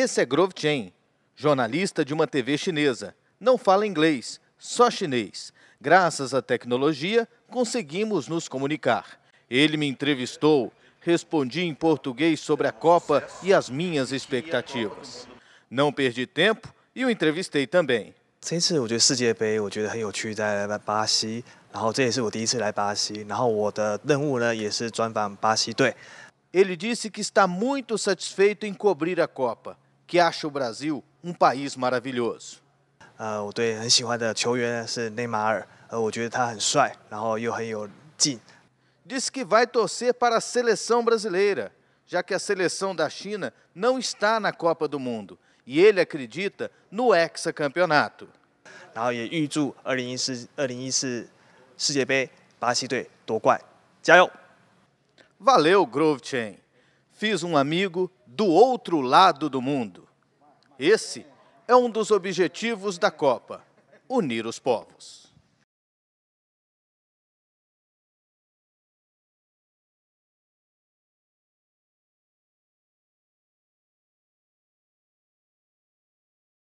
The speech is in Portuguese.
Esse é Grove Chen, jornalista de uma TV chinesa. Não fala inglês, só chinês. Graças à tecnologia, conseguimos nos comunicar. Ele me entrevistou, respondi em português sobre a Copa e as minhas expectativas. Não perdi tempo e o entrevistei também. Ele disse que está muito satisfeito em cobrir a Copa que acha o Brasil um país maravilhoso. Uh, que vai torcer para a seleção brasileira, já que a seleção da China não está na Copa do Mundo e ele acredita no hexacampeonato. Grove Chain fiz um amigo do outro lado do mundo. Esse é um dos objetivos da Copa: unir os povos.